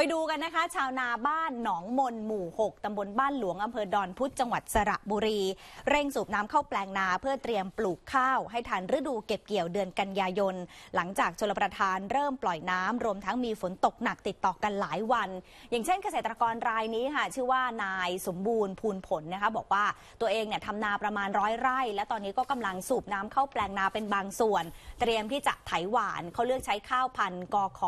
ไปดูกันนะคะ ชาวนาบ้านหนองมนหมู่ 6ตำบลบ้านหลวงอำเภอดอนพุธจังหวัดสระบุรี เร่งสูบน้ำเข้าแปลงนา เพื่อเตรียมปลูกข้าว ให้ทันฤดูเก็บเกี่ยวเดือนกันยายน หลังจากชลประทานเริ่มปล่อยน้ำรวมทั้งมีฝนตกหนักติดต่อกันหลายวัน อย่างเช่นเกษตรกรรายนี้ค่ะ ชื่อว่านายสมบูรณ์ภูลผลนะคะบอกว่าตัวเองเนี่ยทำนาประมาณร้อยไร่ และตอนนี้ก็กำลังสูบน้ำเข้าแปลงนาเป็นบางส่วน เตรียมที่จะไถหวานเขาเลือกใช้ข้าวพันธุ์กข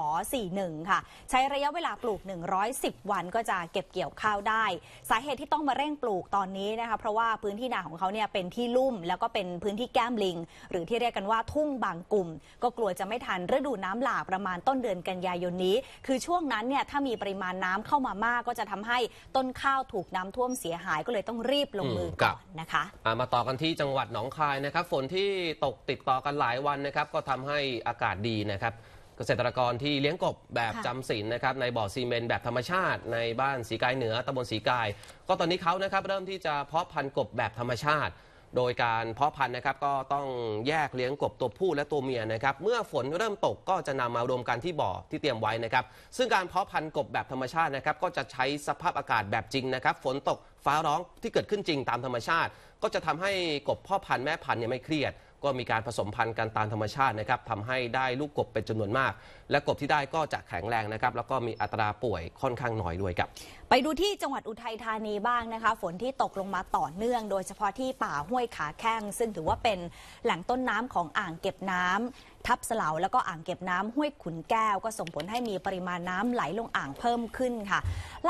.41 ค่ะใช้ระยะเวลาปลูก 110 วันก็จะเก็บเกี่ยวข้าวได้ สาเหตุที่ต้องมาเร่งปลูกตอนนี้นะคะ เพราะว่าพื้นที่นาของเขาเนี่ยเป็นที่ลุ่ม แล้วก็เป็นพื้นที่แก้มลิง หรือที่เรียกกันว่าทุ่งบางกลุ่ม ก็กลัวจะไม่ทันฤดูน้ำหลากประมาณต้นเดือนกันยายนนี้ คือช่วงนั้นเนี่ยถ้ามีปริมาณน้ำเข้ามามาก ก็จะทำให้ต้นข้าวถูกน้ำท่วมเสียหายก็เลยต้องรีบลงมือก่อนนะคะมาต่อกันที่จังหวัดหนองคายนะครับ ฝนที่ตกติดต่อกันหลายวันนะครับ ก็ทำให้อากาศดีนะครับเกษตรกรที่เลี้ยงกบแบบจำศีลนะครับในบ่อซีเมนต์แบบธรรมชาติ ในบ้านสีกายเหนือตำบลสีกาย ก็ตอนนี้เขานะครับเริ่มที่จะเพาะพันธุ์กบแบบธรรมชาติ โดยการเพาะพันธุ์นะครับก็ต้องแยกเลี้ยงกบตัวผู้และตัวเมียนะครับเมื่อฝนเริ่มตกก็จะนำมารวมกันที่บ่อที่เตรียมไว้นะครับ ซึ่งการเพาะพันธุ์กบแบบธรรมชาตินะครับก็จะใช้สภาพอากาศแบบจริงนะครับ ฝนตกฟ้าร้องที่เกิดขึ้นจริงตามธรรมชาติ ก็จะทำให้กบพ่อพันธุ์แม่พันธุ์เนี่ยไม่เครียดก็มีการผสมพันธุ์กันตามธรรมชาตินะครับทำให้ได้ลูกกบเป็นจำนวนมาก และกบที่ได้ก็จะแข็งแรงนะครับ แล้วก็มีอัตราป่วยค่อนข้างน้อยด้วยครับ ไปดูที่จังหวัดอุทัยธานีบ้างนะคะ ฝนที่ตกลงมาต่อเนื่อง โดยเฉพาะที่ป่าห้วยขาแข้งซึ่งถือว่าเป็นแหล่งต้นน้ำของอ่างเก็บน้ำทับสลาวแล้วก็อ่างเก็บน้ำห้วยขุนแก้ว ก็ส่งผลให้มีปริมาณน้ำไหลลงอ่างเพิ่มขึ้นค่ะ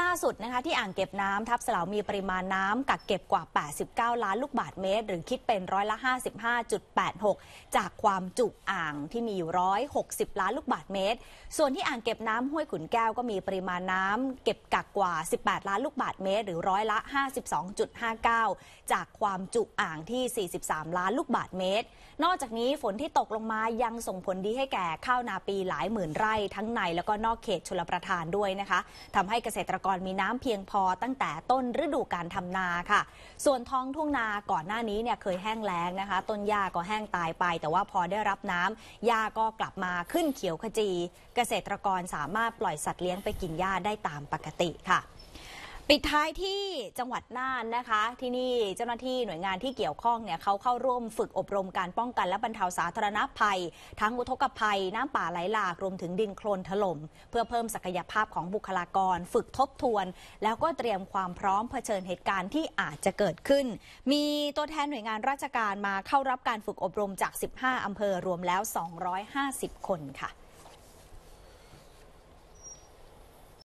ล่าสุดนะคะที่อ่างเก็บน้ำทับสลาวมีปริมาณน้ำกักเก็บกว่า 89ล้านลูกบาศก์เมตร หรือคิดเป็นร้อยละ 55.86จากความจุอ่างที่มีอยู่160ล้านลูกบาศก์เมตร ส่วนที่อ่างเก็บน้ำห้วยขุนแก้วก็มีปริมาณน้ำเก็บกักกว่า 18 ล้านลูกบาศก์เมตร หรือร้อยละ 52.59 จากความจุอ่างที่ 43 ล้านลูกบาศก์เมตร นอกจากนี้ฝนที่ตกลงมายังส่งผลดีให้แก่ข้าวนาปีหลาย หมื่นไร่ทั้งในแล้วก็นอกเขตชลประทานด้วยนะคะทำให้เกษตรกรมีน้ำเพียงพอตั้งแต่ต้นฤดูการทำนาค่ะ ส่วนท้องทุ่งนาก่อนหน้านี้เนี่ยเคยแห้งแล้งนะคะ ต้นหญ้าก็แห้งตายไป แต่ว่าพอได้รับน้ำหญ้าก็กลับมาขึ้นเขียวขจี เกษตรกรสามารถปล่อยสัตว์เลี้ยงไปกินหญ้าได้ตามปกติค่ะปิดท้ายที่จังหวัดน่านนะคะ ที่นี่เจ้าหน้าที่หน่วยงานที่เกี่ยวข้องเนี่ยเขาเข้าร่วมฝึกอบรมการป้องกันและบรรเทาสาธารณภัย ทั้งอุทกภัยน้ำป่าไหลหลาก รวมถึงดินโคลนถล่มเพื่อเพิ่มศักยภาพของบุคลากรฝึกทบทวน แล้วก็เตรียมความพร้อมเผชิญเหตุการณ์ที่อาจจะเกิดขึ้น มีตัวแทนหน่วยงานราชการมาเข้ารับการฝึกอบรมจาก 15 อำเภอรวมแล้ว 250 คนค่ะ